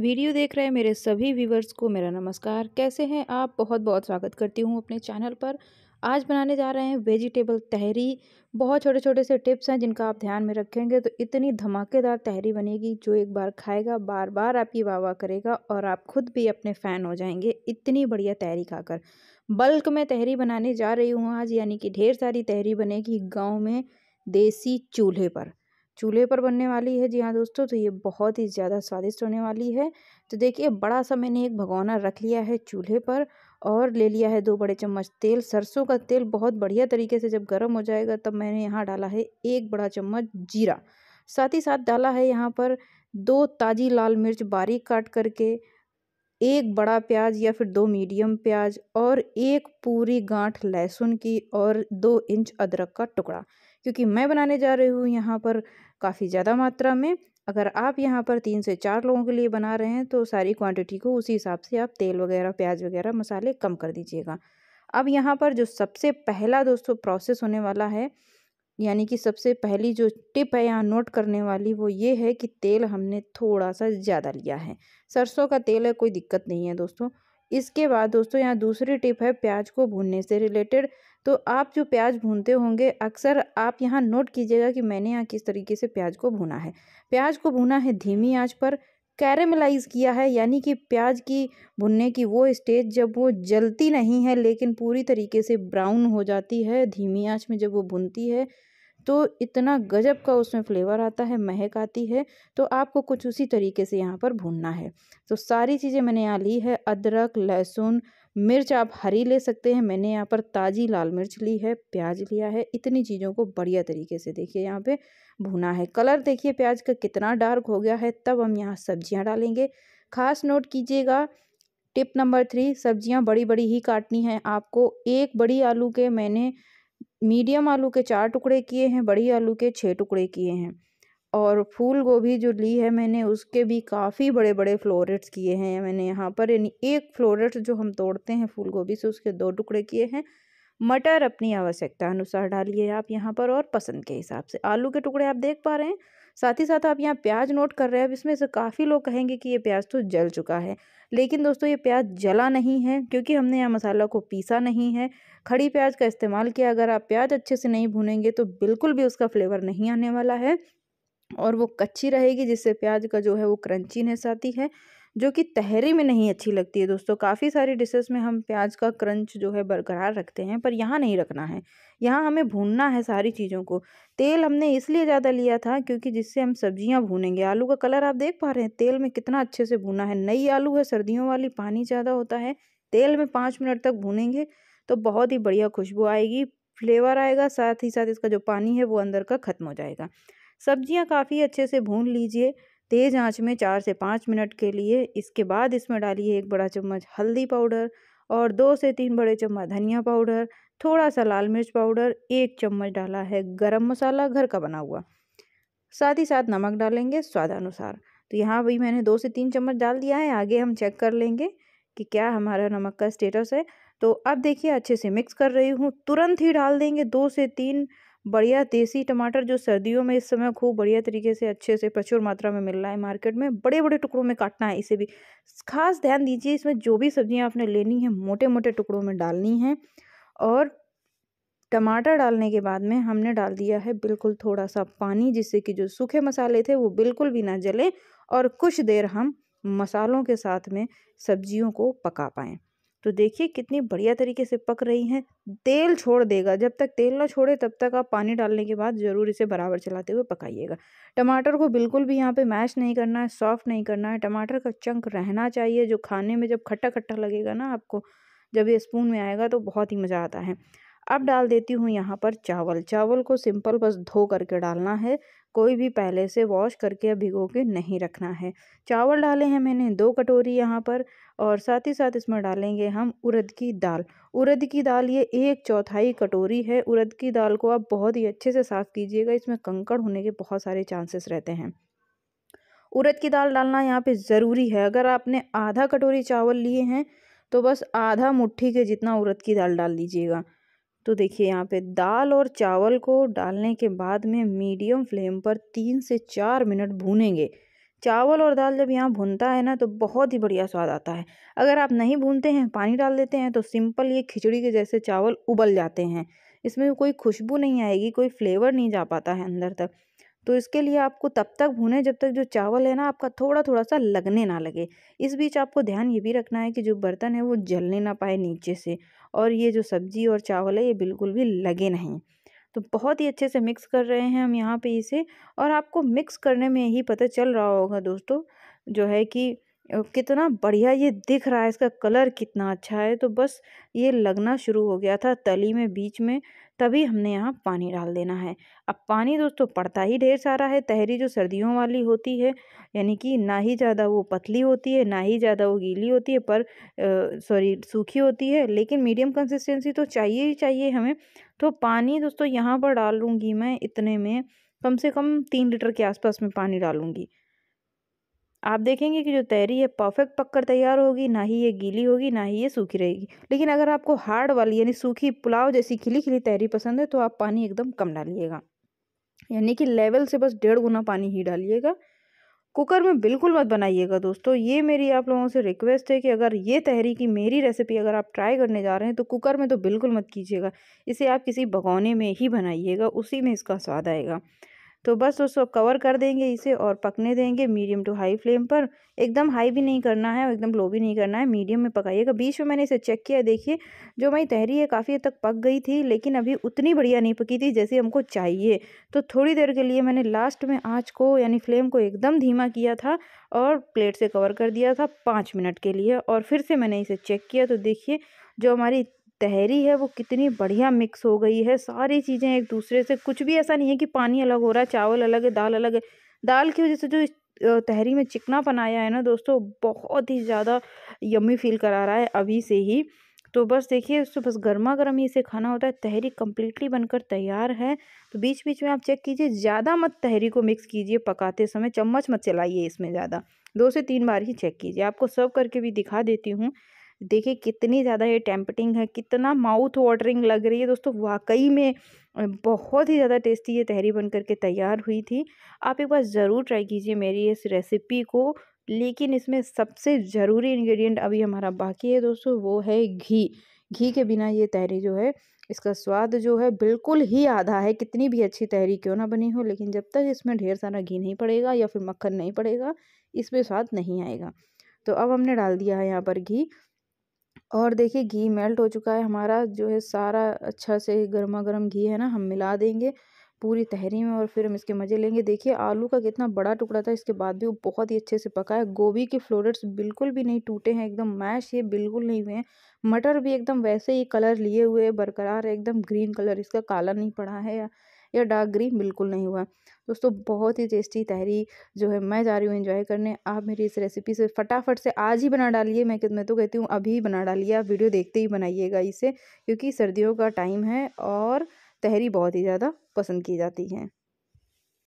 video देख रहे मेरे सभी व्यूवर्स को मेरा नमस्कार कैसे हैं आप बहुत बहुत स्वागत करती हूँ अपने चैनल पर आज बनाने जा रहे हैं वेजिटेबल तहरी बहुत छोटे छोटे से टिप्स हैं जिनका आप ध्यान में रखेंगे तो इतनी धमाकेदार तहरी बनेगी जो एक बार खाएगा बार बार आपकी वाह वाह करेगा और आप खुद भी अपने फ़ैन हो जाएंगे इतनी बढ़िया तहरी खाकर बल्क में तहरी बनाने जा रही हूँ आज यानी कि ढेर सारी तहरी बनेगी गाँव में देसी चूल्हे पर चूल्हे पर बनने वाली है जी हाँ दोस्तों तो ये बहुत ही ज़्यादा स्वादिष्ट होने वाली है तो देखिए बड़ा सा मैंने एक भगोना रख लिया है चूल्हे पर और ले लिया है दो बड़े चम्मच तेल सरसों का तेल बहुत बढ़िया तरीके से जब गर्म हो जाएगा तब मैंने यहाँ डाला है एक बड़ा चम्मच जीरा साथ ही साथ डाला है यहाँ पर दो ताज़ी लाल मिर्च बारीक काट करके एक बड़ा प्याज या फिर दो मीडियम प्याज और एक पूरी गांठ लहसुन की और दो इंच अदरक का टुकड़ा क्योंकि मैं बनाने जा रही हूँ यहाँ पर काफ़ी ज़्यादा मात्रा में अगर आप यहाँ पर तीन से चार लोगों के लिए बना रहे हैं तो सारी क्वांटिटी को उसी हिसाब से आप तेल वगैरह प्याज वगैरह मसाले कम कर दीजिएगा अब यहाँ पर जो सबसे पहला दोस्तों प्रोसेस होने वाला है यानी कि सबसे पहली जो टिप है यहाँ नोट करने वाली वो ये है कि तेल हमने थोड़ा सा ज़्यादा लिया है सरसों का तेल है कोई दिक्कत नहीं है दोस्तों इसके बाद दोस्तों यहाँ दूसरी टिप है प्याज को भूनने से रिलेटेड तो आप जो प्याज भूनते होंगे अक्सर आप यहाँ नोट कीजिएगा कि मैंने यहाँ किस तरीके से प्याज को भूना है प्याज को भूना है धीमी आँच पर कैरेमलाइज किया है यानी कि प्याज की भुनने की वो स्टेज जब वो जलती नहीं है लेकिन पूरी तरीके से ब्राउन हो जाती है धीमी आंच में जब वो भुनती है तो इतना गजब का उसमें फ्लेवर आता है महक आती है तो आपको कुछ उसी तरीके से यहाँ पर भूनना है तो सारी चीज़ें मैंने यहाँ ली है अदरक लहसुन मिर्च आप हरी ले सकते हैं मैंने यहाँ पर ताज़ी लाल मिर्च ली है प्याज लिया है इतनी चीज़ों को बढ़िया तरीके से देखिए यहाँ पे भुना है कलर देखिए प्याज का कितना डार्क हो गया है तब हम यहाँ सब्जियाँ डालेंगे खास नोट कीजिएगा टिप नंबर थ्री सब्जियाँ बड़ी बड़ी ही काटनी है आपको एक बड़ी आलू के मैंने मीडियम आलू के चार टुकड़े किए हैं बड़ी आलू के छः टुकड़े किए हैं और फूल गोभी जो ली है मैंने उसके भी काफ़ी बड़े बड़े फ्लोरेट्स किए हैं मैंने यहाँ पर यानी एक फ्लोरेट्स जो हम तोड़ते हैं फूल गोभी से उसके दो टुकड़े किए हैं मटर अपनी आवश्यकता अनुसार डालिए आप यहाँ पर और पसंद के हिसाब से आलू के टुकड़े आप देख पा रहे हैं साथ ही साथ आप यहाँ प्याज नोट कर रहे हैं अब इसमें से काफ़ी लोग कहेंगे कि ये प्याज तो जल चुका है लेकिन दोस्तों ये प्याज जला नहीं है क्योंकि हमने यहाँ मसाला को पीसा नहीं है खड़ी प्याज का इस्तेमाल किया अगर आप प्याज अच्छे से नहीं भुनेंगे तो बिल्कुल भी उसका फ्लेवर नहीं आने वाला है और वो कच्ची रहेगी जिससे प्याज का जो है वो क्रंचीनेस आती है जो कि तहरी में नहीं अच्छी लगती है दोस्तों काफ़ी सारी डिशेस में हम प्याज का क्रंच जो है बरकरार रखते हैं पर यहाँ नहीं रखना है यहाँ हमें भूनना है सारी चीज़ों को तेल हमने इसलिए ज़्यादा लिया था क्योंकि जिससे हम सब्जियाँ भूनेंगे आलू का कलर आप देख पा रहे हैं तेल में कितना अच्छे से भूना है नई आलू है सर्दियों वाली पानी ज़्यादा होता है तेल में पाँच मिनट तक भूनेंगे तो बहुत ही बढ़िया खुशबू आएगी फ्लेवर आएगा साथ ही साथ इसका जो पानी है वो अंदर का ख़त्म हो जाएगा सब्जियां काफ़ी अच्छे से भून लीजिए तेज़ आंच में चार से पाँच मिनट के लिए इसके बाद इसमें डालिए एक बड़ा चम्मच हल्दी पाउडर और दो से तीन बड़े चम्मच धनिया पाउडर थोड़ा सा लाल मिर्च पाउडर एक चम्मच डाला है गरम मसाला घर का बना हुआ साथ ही साथ नमक डालेंगे स्वादानुसार तो यहाँ भी मैंने दो से तीन चम्मच डाल दिया है आगे हम चेक कर लेंगे कि क्या हमारा नमक का स्टेटस है तो अब देखिए अच्छे से मिक्स कर रही हूँ तुरंत ही डाल देंगे दो से तीन बढ़िया देसी टमाटर जो सर्दियों में इस समय खूब बढ़िया तरीके से अच्छे से प्रचुर मात्रा में मिल रहा है मार्केट में बड़े बड़े टुकड़ों में काटना है इसे भी खास ध्यान दीजिए इसमें जो भी सब्जियां आपने लेनी है मोटे मोटे टुकड़ों में डालनी है और टमाटर डालने के बाद में हमने डाल दिया है बिल्कुल थोड़ा सा पानी जिससे कि जो सूखे मसाले थे वो बिल्कुल भी ना जलें और कुछ देर हम मसालों के साथ में सब्जियों को पका पाएँ तो देखिए कितनी बढ़िया तरीके से पक रही हैं तेल छोड़ देगा जब तक तेल ना छोड़े तब तक आप पानी डालने के बाद ज़रूर इसे बराबर चलाते हुए पकाइएगा टमाटर को बिल्कुल भी यहाँ पे मैश नहीं करना है सॉफ्ट नहीं करना है टमाटर का चंक रहना चाहिए जो खाने में जब खट्टा खट्टा लगेगा ना आपको जब ये स्पून में आएगा तो बहुत ही मज़ा आता है अब डाल देती हूँ यहाँ पर चावल चावल को सिंपल बस धो करके डालना है कोई भी पहले से वॉश करके या भिगो के नहीं रखना है चावल डाले हैं मैंने दो कटोरी यहाँ पर और साथ ही साथ इसमें डालेंगे हम उड़द की दाल उड़द की दाल ये एक चौथाई कटोरी है उड़द की दाल को आप बहुत ही अच्छे से साफ़ कीजिएगा इसमें कंकड़ होने के बहुत सारे चांसेस रहते हैं उड़द की दाल डालना यहाँ पे ज़रूरी है अगर आपने आधा कटोरी चावल लिए हैं तो बस आधा मुट्ठी के जितना उड़द की दाल डाल दीजिएगा तो देखिए यहाँ पे दाल और चावल को डालने के बाद में मीडियम फ्लेम पर तीन से चार मिनट भूनेंगे चावल और दाल जब यहाँ भुनता है ना तो बहुत ही बढ़िया स्वाद आता है अगर आप नहीं भूनते हैं पानी डाल देते हैं तो सिंपल ये खिचड़ी के जैसे चावल उबल जाते हैं इसमें कोई खुशबू नहीं आएगी कोई फ्लेवर नहीं जा पाता है अंदर तक तो इसके लिए आपको तब तक भूने जब तक जो चावल है ना आपका थोड़ा थोड़ा सा लगने ना लगे इस बीच आपको ध्यान ये भी रखना है कि जो बर्तन है वो जलने ना पाए नीचे से और ये जो सब्ज़ी और चावल है ये बिल्कुल भी लगे नहीं तो बहुत ही अच्छे से मिक्स कर रहे हैं हम यहाँ पे इसे और आपको मिक्स करने में ही पता चल रहा होगा दोस्तों जो है कि कितना बढ़िया ये दिख रहा है इसका कलर कितना अच्छा है तो बस ये लगना शुरू हो गया था तली में बीच में तभी हमने यहाँ पानी डाल देना है अब पानी दोस्तों पड़ता ही ढेर सारा है तहरी जो सर्दियों वाली होती है यानी कि ना ही ज़्यादा वो पतली होती है ना ही ज़्यादा वो गीली होती है पर सॉरी सूखी होती है लेकिन मीडियम कंसिस्टेंसी तो चाहिए ही चाहिए हमें तो पानी दोस्तों यहाँ पर डालूँगी मैं इतने में कम से कम तीन लीटर के आसपास में पानी डालूँगी आप देखेंगे कि जो तैरी है परफेक्ट पककर तैयार होगी ना ही ये गीली होगी ना ही ये सूखी रहेगी लेकिन अगर आपको हार्ड वाली यानी सूखी पुलाव जैसी खिली खिली तैरी पसंद है तो आप पानी एकदम कम डालिएगा यानी कि लेवल से बस डेढ़ गुना पानी ही डालिएगा कुकर में बिल्कुल मत बनाइएगा दोस्तों ये मेरी आप लोगों से रिक्वेस्ट है कि अगर ये तहरी की मेरी रेसिपी अगर आप ट्राई करने जा रहे हैं तो कुकर में तो बिल्कुल मत कीजिएगा इसे आप किसी भगौने में ही बनाइएगा उसी में इसका स्वाद आएगा तो बस दोस्तों कवर कर देंगे इसे और पकने देंगे मीडियम टू हाई फ्लेम पर एकदम हाई भी नहीं करना है और एकदम लो भी नहीं करना है मीडियम में पकाइएगा बीच में मैंने इसे चेक किया देखिए जो हमारी तहरी है काफ़ी हद तक पक गई थी लेकिन अभी उतनी बढ़िया नहीं पकी थी जैसे हमको चाहिए तो थोड़ी देर के लिए मैंने लास्ट में आँच को यानी फ्लेम को एकदम धीमा किया था और प्लेट से कवर कर दिया था पाँच मिनट के लिए और फिर से मैंने इसे चेक किया तो देखिए जो हमारी तहरी है वो कितनी बढ़िया मिक्स हो गई है सारी चीज़ें एक दूसरे से कुछ भी ऐसा नहीं है कि पानी अलग हो रहा है चावल अलग है दाल अलग है दाल की वजह से जो तहरी में चिकना बनाया है ना दोस्तों बहुत ही ज़्यादा यम्मी फील करा रहा है अभी से ही तो बस देखिए उससे बस गर्मा गर्म ही इसे खाना होता है तहरी कम्प्लीटली बनकर तैयार है तो बीच बीच में आप चेक कीजिए ज़्यादा मत तहरी को मिक्स कीजिए पकाते समय चम्मच मत चलाइए इसमें ज़्यादा दो से तीन बार ही चेक कीजिए आपको सर्व करके भी दिखा देती हूँ देखिए कितनी ज़्यादा ये टेम्पटिंग है कितना माउथ वाटरिंग लग रही है दोस्तों वाकई में बहुत ही ज़्यादा टेस्टी ये तहरी बन करके तैयार हुई थी आप एक बार ज़रूर ट्राई कीजिए मेरी इस रेसिपी को लेकिन इसमें सबसे ज़रूरी इन्ग्रीडियंट अभी हमारा बाकी है दोस्तों वो है घी घी के बिना ये तहरी जो है इसका स्वाद जो है बिल्कुल ही आधा है कितनी भी अच्छी तहरी क्यों ना बनी हो लेकिन जब तक इसमें ढेर सारा घी नहीं पड़ेगा या फिर मक्खन नहीं पड़ेगा इसमें स्वाद नहीं आएगा तो अब हमने डाल दिया है यहाँ पर घी और देखिए घी मेल्ट हो चुका है हमारा जो है सारा अच्छा से गर्मा गर्म घी है ना हम मिला देंगे पूरी तहरी में और फिर हम इसके मज़े लेंगे देखिए आलू का कितना बड़ा टुकड़ा था इसके बाद भी वो बहुत ही अच्छे से पका है गोभी के फ्लोरेट्स बिल्कुल भी नहीं टूटे हैं एकदम मैश ये बिल्कुल नहीं हुए हैं मटर भी एकदम वैसे ही कलर लिए हुए बरकरार एकदम ग्रीन कलर इसका काला नहीं पड़ा है या डार्क ग्रीन बिल्कुल नहीं हुआ दोस्तों बहुत ही टेस्टी तहरी जो है मैं जा रही हूँ इन्जॉय करने आप मेरी इस रेसिपी से फटाफट से आज ही बना डालिए मैं मैं तो कहती हूँ अभी बना डालिए आप वीडियो देखते ही बनाइएगा इसे क्योंकि सर्दियों का टाइम है और तहरी बहुत ही ज़्यादा पसंद की जाती है